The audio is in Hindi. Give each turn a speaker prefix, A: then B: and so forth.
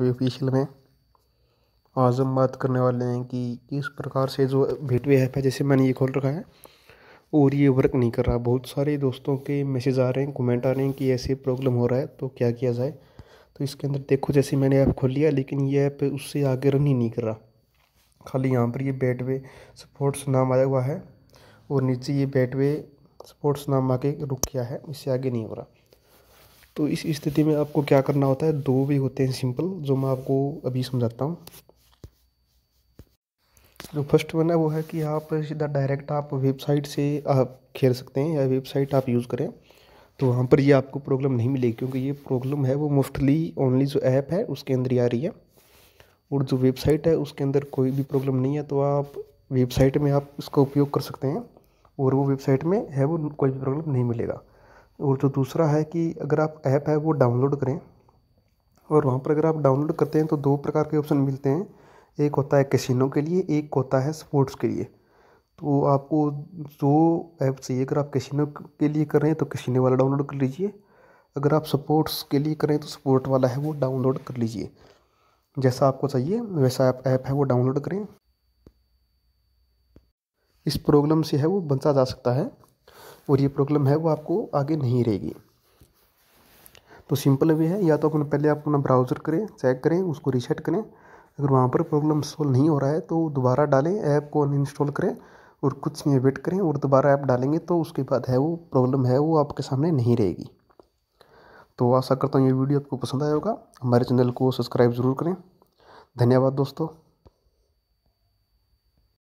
A: गेटवे ऑफिशियल में आज हम बात करने वाले हैं कि किस प्रकार से जो गेटवे ऐप है जैसे मैंने ये खोल रखा है और ये वर्क नहीं कर रहा बहुत सारे दोस्तों के मैसेज आ रहे हैं कमेंट आ रहे हैं कि ऐसे प्रॉब्लम हो रहा है तो क्या किया जाए तो इसके अंदर देखो जैसे मैंने ऐप खोल लिया लेकिन ये ऐप उससे आगे रन ही नहीं कर रहा खाली यहाँ पर ये बैटवे स्पोर्ट्स नाम आया हुआ है और नीचे ये बैटवे स्पोर्ट्स नाम आके रुक गया है इससे आगे नहीं हो रहा तो इस स्थिति में आपको क्या करना होता है दो भी होते हैं सिंपल जो मैं आपको अभी समझाता हूँ जो फर्स्ट वन है वो है कि आप सीधा डायरेक्ट आप वेबसाइट से आप खेल सकते हैं या वेबसाइट आप यूज़ करें तो वहाँ पर ये आपको प्रॉब्लम नहीं मिलेगी क्योंकि ये प्रॉब्लम है वो मुफ्तली ओनली जो ऐप है उसके अंदर ही आ रही है और जो वेबसाइट है उसके अंदर कोई भी प्रॉब्लम नहीं है तो आप वेबसाइट में आप इसका उपयोग कर सकते हैं और वो वेबसाइट में है वो कोई भी प्रॉब्लम नहीं मिलेगा और जो दूसरा है कि अगर आप ऐप है वो डाउनलोड करें और वहाँ पर अगर आप डाउनलोड करते हैं तो दो प्रकार के ऑप्शन मिलते हैं एक होता है कैसीनो के लिए एक होता है स्पोर्ट्स के लिए तो आपको जो ऐप चाहिए अगर आप कैसीनो के लिए कर रहे हैं तो कैसीनो वाला डाउनलोड कर लीजिए अगर आप स्पोर्ट्स के लिए करें तो स्पोर्ट वाला है वो डाउनलोड कर लीजिए जैसा आपको चाहिए वैसा आप ऐप है वो डाउनलोड करें इस प्रोग्राम से है वो बचा जा सकता है और ये प्रॉब्लम है वो आपको आगे नहीं रहेगी तो सिंपल वे है या तो अपना पहले आप अपना ब्राउज़र करें चेक करें उसको रीसेट करें अगर वहाँ पर प्रॉब्लम सॉल्व नहीं हो रहा है तो दोबारा डालें ऐप को अनइंस्टॉल करें और कुछ समय वेट करें और दोबारा ऐप डालेंगे तो उसके बाद है वो प्रॉब्लम है वो आपके सामने नहीं रहेगी तो आशा करता हूँ ये वीडियो आपको पसंद आया होगा हमारे चैनल को सब्सक्राइब ज़रूर करें धन्यवाद दोस्तों